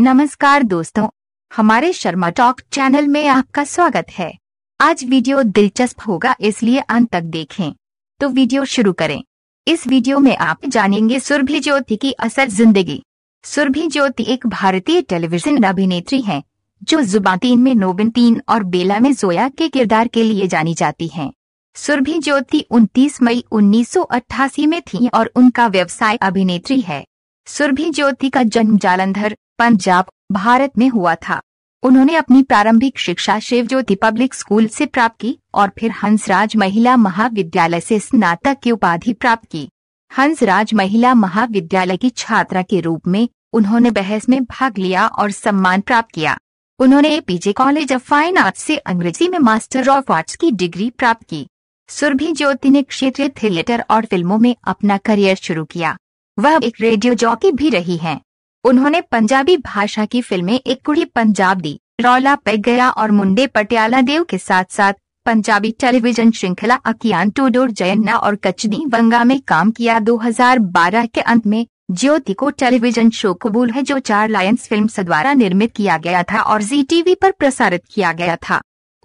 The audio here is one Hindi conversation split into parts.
नमस्कार दोस्तों हमारे शर्मा टॉक चैनल में आपका स्वागत है आज वीडियो दिलचस्प होगा इसलिए अंत तक देखें तो वीडियो शुरू करें इस वीडियो में आप जानेंगे सुरभि ज्योति की असल जिंदगी सुरभि ज्योति एक भारतीय टेलीविजन अभिनेत्री हैं, जो जुबातीन में नोबिन तीन और बेला में जोया के किरदार के लिए जानी जाती हैं। सुरभि ज्योति 29 मई 1988 में थी और उनका व्यवसाय अभिनेत्री है सुरभि ज्योति का जन्म जालंधर पंजाब भारत में हुआ था उन्होंने अपनी प्रारंभिक शिक्षा शिव ज्योति पब्लिक स्कूल से प्राप्त की और फिर हंसराज महिला महाविद्यालय से स्नातक की उपाधि प्राप्त की हंसराज महिला महाविद्यालय की छात्रा के रूप में उन्होंने बहस में भाग लिया और सम्मान प्राप्त किया उन्होंने PJ college of fine arts से अंग्रेजी में मास्टर ऑफ आर्ट्स की डिग्री प्राप्त की सुरभि ज्योति ने क्षेत्रीय थिएटर और फिल्मों में अपना करियर शुरू किया वह एक रेडियो जॉकी भी रही हैं। उन्होंने पंजाबी भाषा की फिल्में एक कुड़ी पंजाब दी रौला पैग गया और मुंडे पटियाला देव के साथ साथ पंजाबी टेलीविजन श्रृंखला अकियान टूडोर जयन्ना और कचनी वंगा में काम किया 2012 के अंत में ज्योति को टेलीविजन शो कबूल है जो चार लायंस फिल्म द्वारा निर्मित किया गया था और जी टीवी पर प्रसारित किया गया था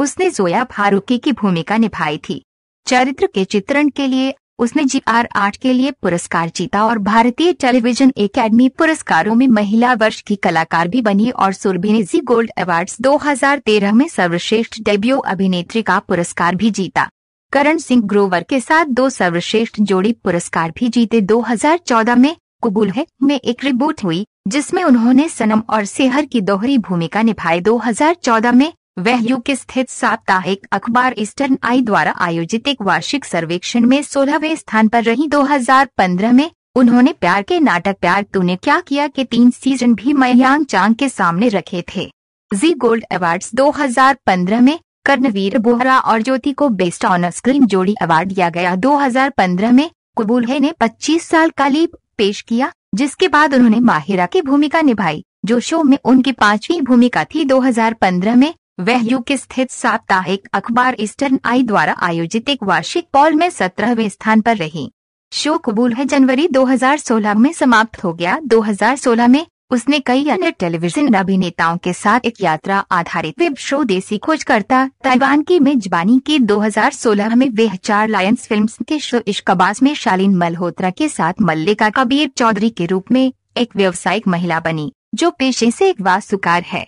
उसने जोया फारूकी की भूमिका निभाई थी चरित्र के चित्रण के लिए उसने जी आर आठ के लिए पुरस्कार जीता और भारतीय टेलीविजन एकेडमी पुरस्कारों में महिला वर्ष की कलाकार भी बनी और सुरभिनी गोल्ड अवार्ड 2013 में सर्वश्रेष्ठ डेब्यू अभिनेत्री का पुरस्कार भी जीता करण सिंह ग्रोवर के साथ दो सर्वश्रेष्ठ जोड़ी पुरस्कार भी जीते 2014 में कुबुल है में एक रिबूट हुई जिसमें उन्होंने सनम और सेहर की दोहरी भूमिका निभाई 2014 में वह यूके स्थित साप्ताहिक अखबार ईस्टर्न आई द्वारा आयोजित एक वार्षिक सर्वेक्षण में सोलहवें स्थान पर रही 2015 में उन्होंने प्यार के नाटक प्यार तूने क्या किया के तीन सीजन भी मयांग चांग के सामने रखे थे जी गोल्ड अवार्ड्स 2015 में कर्णवीर बोहरा और ज्योति को बेस्ट ऑन स्क्रीन जोड़ी अवार्ड दिया गया 2015 में कबूल ने 25 साल का लीप पेश किया जिसके बाद उन्होंने माहिरा की भूमिका निभाई जो शो में उनकी पांचवी भूमिका थी 2015 में वह यूके स्थित साप्ताहिक अखबार ईस्टर्न आई द्वारा आयोजित एक वार्षिक पॉल में सत्रहवें स्थान पर रही शो कबूल है जनवरी 2016 में समाप्त हो गया 2016 में उसने कई अन्य टेलीविजन अभिनेताओं के साथ एक यात्रा आधारित वेब शो देसी खोज करता ताइवान की मेजबानी की 2016 में वे चार लायंस फिल्म्स के शो इश्कबाज में शालीन मल्होत्रा के साथ मल्लिका कबीर चौधरी के रूप में एक व्यवसायिक महिला बनी जो पेशे से एक वास्तुकार है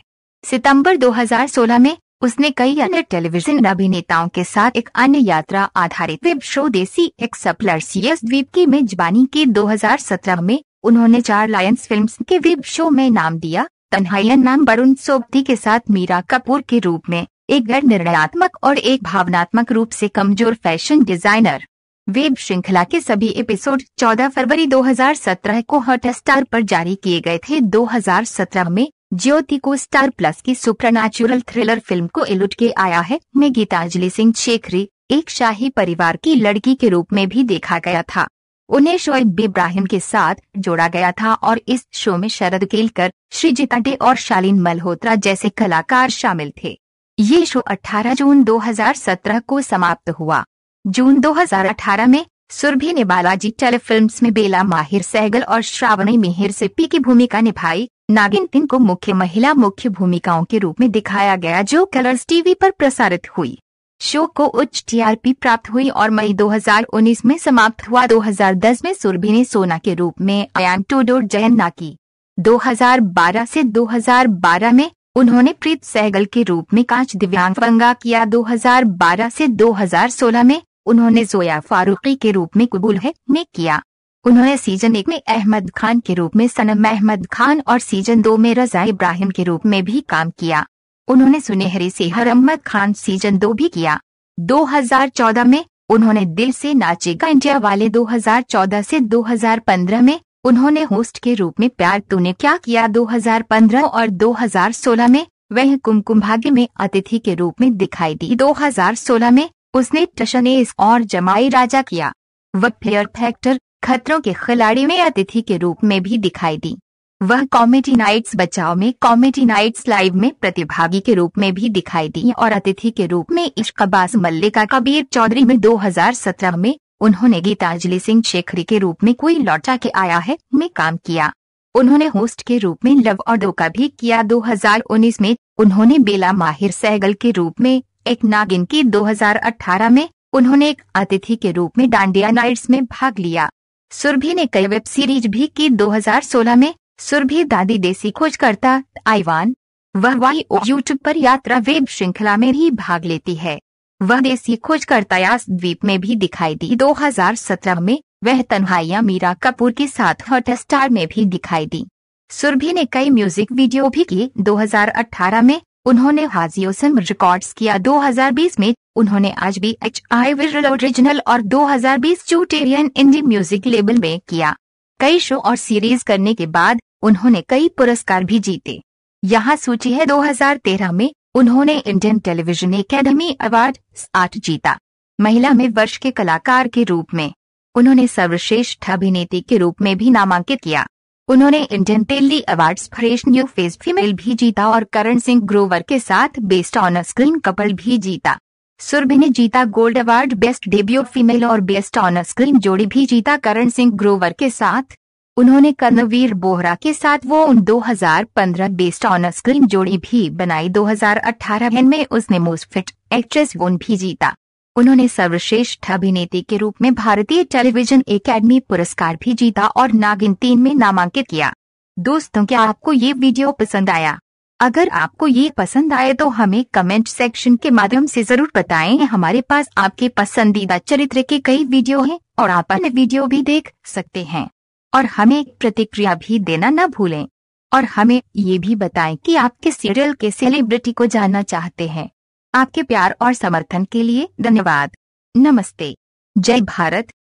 सितंबर 2016 में उसने कई अन्य टेलीविजन अभिनेताओं के साथ एक अन्य यात्रा आधारित वेब शो देसी एक्सप्लर्सियस द्वीप की मेजबानी की 2017 में उन्होंने चार लायंस फिल्म्स के वेब शो में नाम दिया तन्हाइया नाम वरुण सोबती के साथ मीरा कपूर के रूप में एक गैर निर्णयात्मक और एक भावनात्मक रूप से कमजोर फैशन डिजाइनर वेब श्रृंखला के सभी एपिसोड 14 फरवरी 2017 को हॉटस्टार पर जारी किए गए थे 2017 में ज्योति को स्टार प्लस की सुपरनैचुरल थ्रिलर फिल्म को इलुट के आया है में गीतांजलि सिंह शेखरी एक शाही परिवार की लड़की के रूप में भी देखा गया था उन्हें शोएब इब्राहिम के साथ जोड़ा गया था और इस शो में शरद केलकर श्रीजिता डे और शालीन मल्होत्रा जैसे कलाकार शामिल थे ये शो 18 जून 2017 को समाप्त हुआ जून 2018 में सुरभि ने बालाजी टेलीफिल्म में बेला माहिर सहगल और श्रावणी मिहिर सिप्पी की भूमिका निभाई नागिन तीन को मुख्य महिला मुख्य भूमिकाओं के रूप में दिखाया गया जो कलर्स टीवी पर प्रसारित हुई शो को उच्च टीआरपी प्राप्त हुई और मई 2019 में समाप्त हुआ 2010 में सुरभि ने सोना के रूप में अयान टूडोर जयन्ना की 2012 से 2012 में उन्होंने प्रीत सहगल के रूप में कांच दिव्यांग पंगा किया 2012 से 2016 में उन्होंने जोया फारूकी के रूप में कबूल है में किया उन्होंने सीजन एक में अहमद खान के रूप में सनम अहमद खान और सीजन दो में रजा इब्राहिम के रूप में भी काम किया उन्होंने सुनहरी हर अहमद खान सीजन दो भी किया 2014 में उन्होंने दिल से नाचेगा इंडिया वाले 2014 से 2015 में उन्होंने होस्ट के रूप में प्यार तूने क्या किया 2015 और 2016 में वह कुमकुम भाग्य में अतिथि के रूप में दिखाई दी 2016 में उसने टशन और जमाई राजा किया व फेयर फैक्टर खतरों के खिलाड़ी में अतिथि के रूप में भी दिखाई दी वह कॉमेडी नाइट्स बचाव में कॉमेडी नाइट्स लाइव में प्रतिभागी के रूप में भी दिखाई दी और अतिथि के रूप में इश्कबास मल्लिका कबीर चौधरी में 2017 में उन्होंने गीतांजलि सिंह शेखरी के रूप में कोई लौटा के आया है में काम किया उन्होंने होस्ट के रूप में लव और दो का भी किया 2019 में उन्होंने बेला माहिर सहगल के रूप में एक नागिन की 2018 में उन्होंने एक अतिथि के रूप में डांडिया नाइट्स में भाग लिया सुरभि ने कई वेब सीरीज भी की 2016 में सुरभि दादी देसी खोज करता आईवान वह वाई यूट्यूब पर यात्रा वेब श्रृंखला में भी भाग लेती है वह देसी खोज करता यास द्वीप में भी दिखाई दी 2017 में वह तन्हाइया मीरा कपूर के साथ हॉट स्टार में भी दिखाई दी सुरभि ने कई म्यूजिक वीडियो भी की 2018 में उन्होंने हाजियोसम रिकॉर्ड्स किया 2020 में उन्होंने आज भी एच आई विरल ओरिजिनल और 2020 चूटेरियन इंडी म्यूजिक लेबल में किया कई शो और सीरीज करने के बाद उन्होंने कई पुरस्कार भी जीते यहाँ सूची है 2013 में उन्होंने इंडियन टेलीविजन एकेडमी अवार्ड आठ जीता महिला में वर्ष के कलाकार के रूप में उन्होंने सर्वश्रेष्ठ अभिनेत्री के रूप में भी नामांकित किया उन्होंने Indian Telly award fresh new face female भी जीता और करण सिंह ग्रोवर के साथ बेस्ट ऑन स्क्रीन कपल भी जीता सुरभि ने जीता gold award best debut female और बेस्ट ऑन स्क्रीन जोड़ी भी जीता करण सिंह ग्रोवर के साथ उन्होंने कर्णवीर बोहरा के साथ वो उन 2015 बेस्ट ऑन स्क्रीन जोड़ी भी बनाई 2018 में उसने मोस्ट फिट एक्ट्रेस वोन भी जीता उन्होंने सर्वश्रेष्ठ अभिनेत्री के रूप में भारतीय टेलीविजन एकेडमी पुरस्कार भी जीता और नागिन तीन में नामांकित किया दोस्तों क्या आपको ये वीडियो पसंद आया अगर आपको ये पसंद आए तो हमें कमेंट सेक्शन के माध्यम से जरूर बताएं हमारे पास आपके पसंदीदा चरित्र के कई वीडियो हैं और आप अन्य वीडियो भी देख सकते हैं और हमें प्रतिक्रिया भी देना न भूलें और हमें ये भी बताएं कि आप किस सीरियल के सेलिब्रिटी को जानना चाहते हैं आपके प्यार और समर्थन के लिए धन्यवाद नमस्ते जय भारत